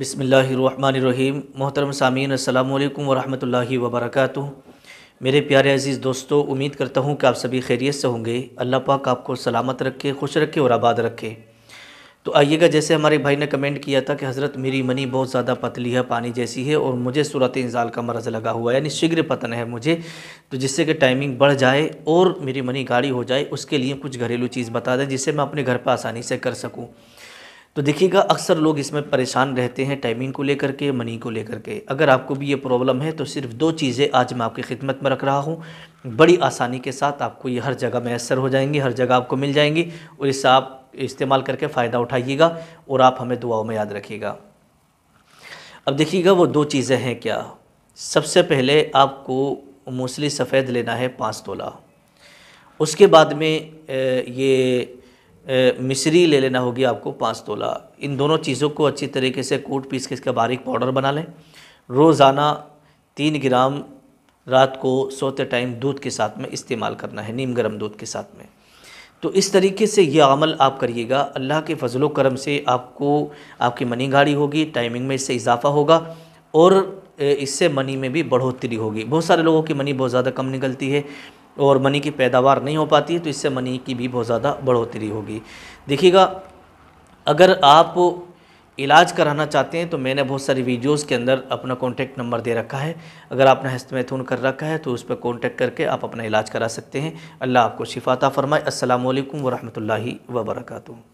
बिसमीम मोहतरम सामीन अल्लाम वरहमल वबरक मेरे प्यारे अज़ीज़ दोस्तों उम्मीद करता हूँ कि आप सभी खैरियत से होंगे अल्लाह पाक आपको सलामत रखे खुश रखे और आबाद रखे तो आइएगा जैसे हमारे भाई ने कमेंट किया था कि हज़रत मेरी मनी बहुत ज़्यादा पतली है पानी जैसी है और मुझे सूरत इंजाल का मरज़ लगा हुआ है यानी शीघ्र पतन है मुझे तो जिससे कि टाइमिंग बढ़ जाए और मेरी मनी गाड़ी हो जाए उसके लिए कुछ घरेलू चीज़ बता दें जिससे मैं अपने घर पर आसानी से कर सकूँ तो देखिएगा अक्सर लोग इसमें परेशान रहते हैं टाइमिंग को लेकर के मनी को लेकर के अगर आपको भी ये प्रॉब्लम है तो सिर्फ दो चीज़ें आज मैं आपकी खिदमत में रख रहा हूँ बड़ी आसानी के साथ आपको ये हर जगह मैसर हो जाएंगी हर जगह आपको मिल जाएंगी और इससे आप इस्तेमाल करके फ़ायदा उठाइएगा और आप हमें दुआओं में याद रखिएगा अब देखिएगा वो दो चीज़ें हैं क्या सबसे पहले आपको मूसली सफ़ेद लेना है पाँच तोला उसके बाद में ये मिश्री ले लेना होगी आपको पाँच तोला इन दोनों चीज़ों को अच्छी तरीके से कूट पीस के इसका बारीक पाउडर बना लें रोज़ाना तीन ग्राम रात को सोते टाइम दूध के साथ में इस्तेमाल करना है नीम गर्म दूध के साथ में तो इस तरीके से यह अमल आप करिएगा अल्लाह के फजलो करम से आपको आपकी मनी गाड़ी होगी टाइमिंग में इससे इजाफा होगा और इससे मनी में भी बढ़ोतरी होगी बहुत सारे लोगों की मनी बहुत ज़्यादा कम निकलती है और मनी की पैदावार नहीं हो पाती है तो इससे मनी की भी बहुत ज़्यादा बढ़ोतरी होगी देखिएगा अगर आप इलाज कराना चाहते हैं तो मैंने बहुत सारी वीडियोस के अंदर अपना कॉन्टैक्ट नंबर दे रखा है अगर आपने हस्तमैथुन कर रखा है तो उस पर कॉन्टैक्ट करके आप अपना इलाज करा सकते हैं अल्लाह आपको शिफाता फ़रमाए असल वरहमल वर्का